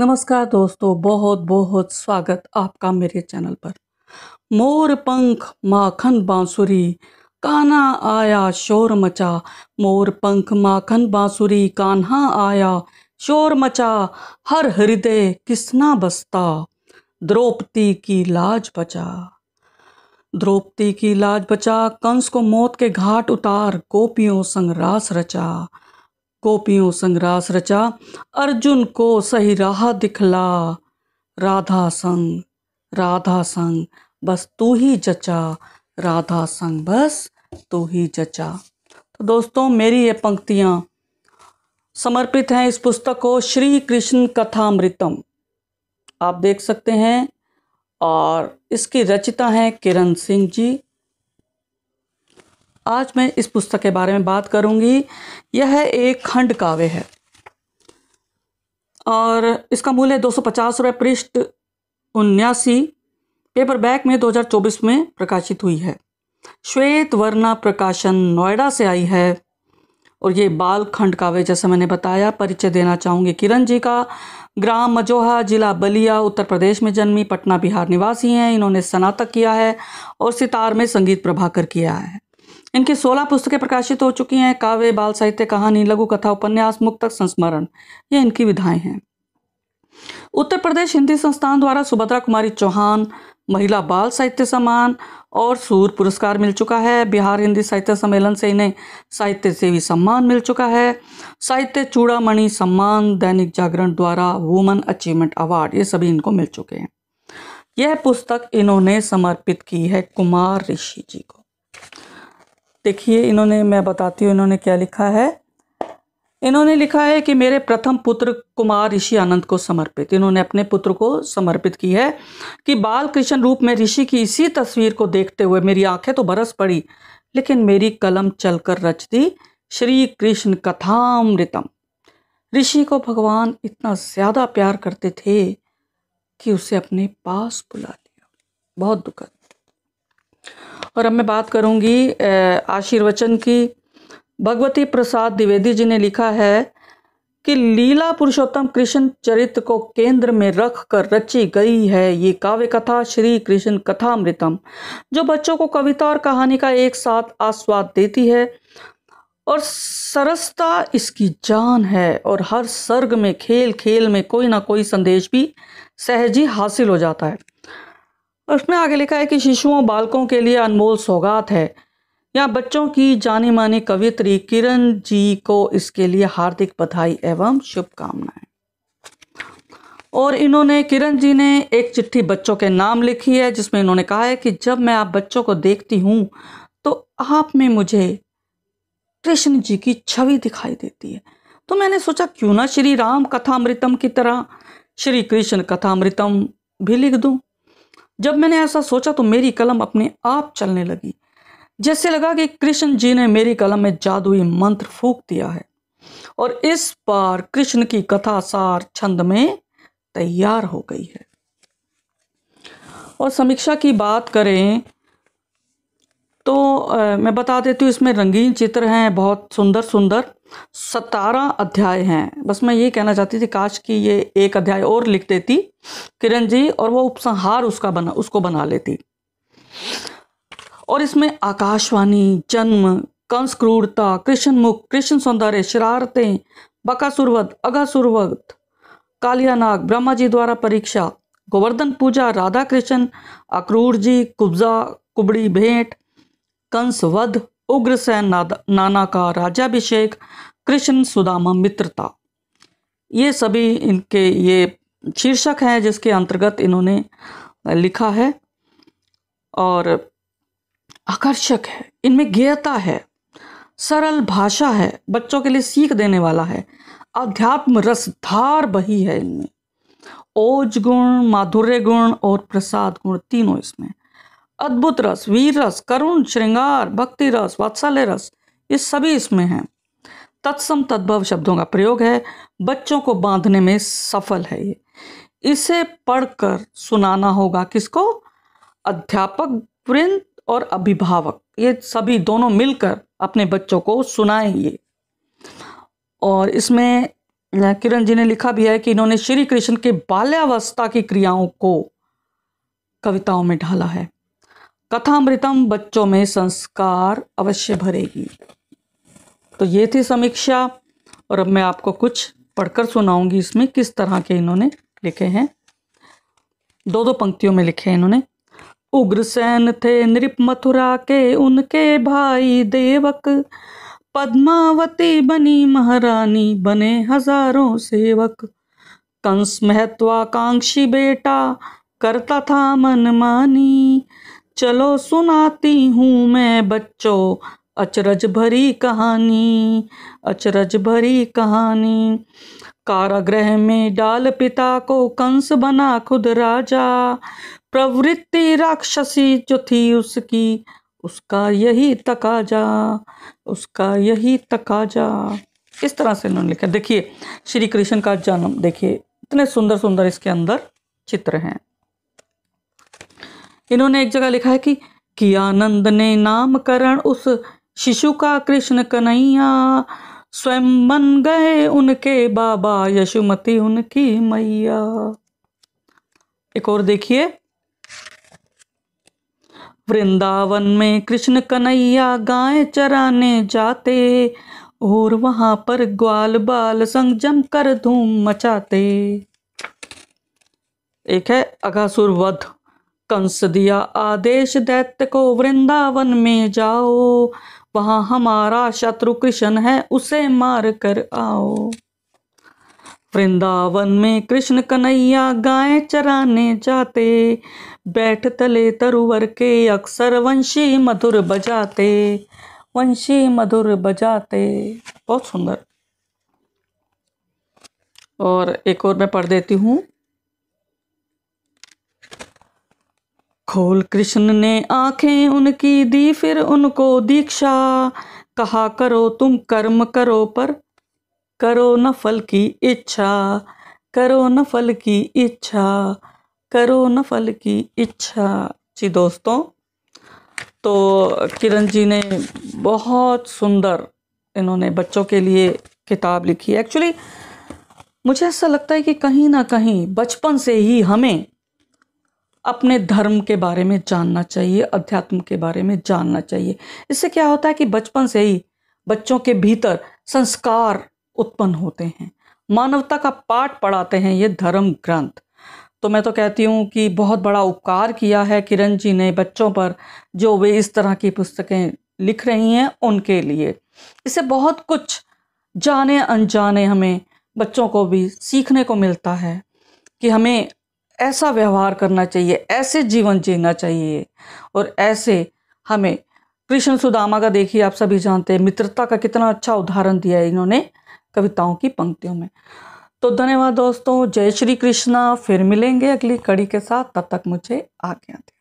नमस्कार दोस्तों बहुत बहुत स्वागत आपका मेरे चैनल पर मोर पंख माखन बांसुरी काना आया शोर मचा मोर पंख माखन बांसुरी कान्हा आया शोर मचा हर हृदय किसना बसता द्रौपदी की लाज बचा द्रौपदी की लाज बचा कंस को मौत के घाट उतार गोपियों संग रास रचा गोपियों संग्रास रचा अर्जुन को सही राह दिखला राधा संग राधा संग बस तू ही जचा राधा संग बस तू ही जचा तो दोस्तों मेरी ये पंक्तियाँ समर्पित हैं इस पुस्तक को श्री कृष्ण कथामृतम आप देख सकते हैं और इसकी रचिता हैं किरण सिंह जी आज मैं इस पुस्तक के बारे में बात करूंगी यह एक खंड काव्य है और इसका मूल्य दो सौ पचास रुपये पृष्ठ उन्यासी पेपर बैक में 2024 में प्रकाशित हुई है श्वेत वर्णा प्रकाशन नोएडा से आई है और ये बाल खंड काव्य जैसा मैंने बताया परिचय देना चाहूँगी किरण जी का ग्राम मजोहा जिला बलिया उत्तर प्रदेश में जन्मी पटना बिहार निवासी हैं इन्होंने स्नातक किया है और सितार में संगीत प्रभाकर किया है इनकी सोलह पुस्तकें प्रकाशित हो चुकी हैं काव्य बाल साहित्य कहानी लघु कथा उपन्यास मुक्त संस्मरण ये इनकी विधाएं हैं उत्तर प्रदेश हिंदी संस्थान द्वारा सुभद्रा कुमारी चौहान महिला बाल साहित्य सम्मान और सूर पुरस्कार मिल चुका है बिहार हिंदी साहित्य सम्मेलन से इन्हें साहित्य सेवी सम्मान मिल चुका है साहित्य चूड़ामणि सम्मान दैनिक जागरण द्वारा वुमन अचीवमेंट अवार्ड ये सभी इनको मिल चुके हैं यह पुस्तक इन्होंने समर्पित की है कुमार ऋषि जी को देखिए इन्होंने मैं बताती हूँ इन्होंने क्या लिखा है इन्होंने लिखा है कि मेरे प्रथम पुत्र कुमार ऋषि आनंद को समर्पित इन्होंने अपने पुत्र को समर्पित की है कि बाल कृष्ण रूप में ऋषि की इसी तस्वीर को देखते हुए मेरी आंखें तो बरस पड़ी लेकिन मेरी कलम चलकर रच दी श्री कृष्ण कथामृतम ऋषि को भगवान इतना ज़्यादा प्यार करते थे कि उसे अपने पास बुला लिया बहुत दुखद और अब मैं बात करूंगी आशीर्वचन की भगवती प्रसाद द्विवेदी जी ने लिखा है कि लीला पुरुषोत्तम कृष्ण चरित्र को केंद्र में रख कर रची गई है ये काव्य कथा श्री कृष्ण कथामृतम जो बच्चों को कविता और कहानी का एक साथ आस्वाद देती है और सरसता इसकी जान है और हर सर्ग में खेल खेल में कोई ना कोई संदेश भी सहज ही हासिल हो जाता है उसमें आगे लिखा है कि शिशुओं बालकों के लिए अनमोल सौगात है यहाँ बच्चों की जानी मानी कवित्री किरण जी को इसके लिए हार्दिक बधाई एवं शुभकामनाएं और इन्होंने किरण जी ने एक चिट्ठी बच्चों के नाम लिखी है जिसमें इन्होंने कहा है कि जब मैं आप बच्चों को देखती हूँ तो आप में मुझे कृष्ण जी की छवि दिखाई देती है तो मैंने सोचा क्यों ना श्री राम कथामृतम की तरह श्री कृष्ण कथामृतम भी लिख दूँ जब मैंने ऐसा सोचा तो मेरी कलम अपने आप चलने लगी जैसे लगा कि कृष्ण जी ने मेरी कलम में जादुई मंत्र फूक दिया है और इस बार कृष्ण की कथा सार छंद में तैयार हो गई है और समीक्षा की बात करें आ, मैं बता देती हूँ इसमें रंगीन चित्र हैं बहुत सुंदर सुंदर सतारह अध्याय हैं बस मैं ये कहना चाहती थी काश कि ये एक अध्याय और लिख देती किरण जी और वो उपसंहार उसका बना उसको बना लेती और इसमें आकाशवाणी जन्म कंस क्रूरता कृष्ण मुख कृष्ण सौंदर्य शरारतें बकासुरवध अगासुरवध कालियानाग ब्रह्मा जी द्वारा परीक्षा गोवर्धन पूजा राधा कृष्ण अक्रूर जी कुब्जा कुबड़ी भेंट कंसवध उग्रसेन नाना का राजाभिषेक कृष्ण सुदामा मित्रता ये सभी इनके ये शीर्षक हैं जिसके अंतर्गत इन्होंने लिखा है और आकर्षक है इनमें गेयता है सरल भाषा है बच्चों के लिए सीख देने वाला है अध्यात्म रसधार बही है इनमें ओज गुण माधुर्य गुण और प्रसाद गुण तीनों इसमें अद्भुत रस वीर रस करुण श्रृंगार भक्ति रस वात्सल्य रस ये सभी इसमें हैं तत्सम तद्भव शब्दों का प्रयोग है बच्चों को बांधने में सफल है ये इसे पढ़कर सुनाना होगा किसको अध्यापक वृंद और अभिभावक ये सभी दोनों मिलकर अपने बच्चों को ये और इसमें किरण जी ने लिखा भी है कि इन्होंने श्री कृष्ण के बाल्यावस्था की क्रियाओं को कविताओं में ढाला है कथामृतम बच्चों में संस्कार अवश्य भरेगी तो ये थी समीक्षा और अब मैं आपको कुछ पढ़कर सुनाऊंगी इसमें किस तरह के इन्होंने लिखे हैं दो दो पंक्तियों में लिखे हैं इन्होंने उग्रसेन थे नृप मथुरा के उनके भाई देवक पद्मावती बनी महारानी बने हजारों सेवक कंस महत्वाकांक्षी बेटा करता था मनमानी चलो सुनाती हूँ मैं बच्चों अचरज भरी कहानी अचरज भरी कहानी कारागृह में डाल पिता को कंस बना खुद राजा प्रवृत्ति राक्षसी जो थी उसकी उसका यही तकाजा उसका यही तकाजा इस तरह से इन्होंने लिखा देखिए श्री कृष्ण का जन्म देखिए इतने सुंदर सुंदर इसके अंदर चित्र हैं इन्होंने एक जगह लिखा है कि किया नंद ने नामकरण उस शिशु का कृष्ण कन्हैया स्वयं बन गए उनके बाबा यशुमती उनकी मैया एक और देखिए वृंदावन में कृष्ण कन्हैया गाय चराने जाते और वहां पर ग्वाल बाल संग जम कर धूम मचाते एक है अगासुर वध कंस दिया आदेश दैत्य को वृंदावन में जाओ वहां हमारा शत्रु कृष्ण है उसे मार कर आओ वृंदावन में कृष्ण कन्हैया गाय चराने जाते बैठ तले तरुवर के अक्सर वंशी मधुर बजाते वंशी मधुर बजाते बहुत सुंदर और एक और मैं पढ़ देती हूँ खोल कृष्ण ने आंखें उनकी दी फिर उनको दीक्षा कहा करो तुम कर्म करो पर करो न फल की इच्छा करो न फल की इच्छा करो न फल की इच्छा जी दोस्तों तो किरण जी ने बहुत सुंदर इन्होंने बच्चों के लिए किताब लिखी है एक्चुअली मुझे ऐसा लगता है कि कहीं ना कहीं बचपन से ही हमें अपने धर्म के बारे में जानना चाहिए अध्यात्म के बारे में जानना चाहिए इससे क्या होता है कि बचपन से ही बच्चों के भीतर संस्कार उत्पन्न होते हैं मानवता का पाठ पढ़ाते हैं ये धर्म ग्रंथ तो मैं तो कहती हूँ कि बहुत बड़ा उपकार किया है किरण जी ने बच्चों पर जो वे इस तरह की पुस्तकें लिख रही हैं उनके लिए इससे बहुत कुछ जाने अनजाने हमें बच्चों को भी सीखने को मिलता है कि हमें ऐसा व्यवहार करना चाहिए ऐसे जीवन जीना चाहिए और ऐसे हमें कृष्ण सुदामा का देखिए आप सभी जानते हैं मित्रता का कितना अच्छा उदाहरण दिया है इन्होंने कविताओं की पंक्तियों में तो धन्यवाद दोस्तों जय श्री कृष्णा फिर मिलेंगे अगली कड़ी के साथ तब तक मुझे आज्ञा दें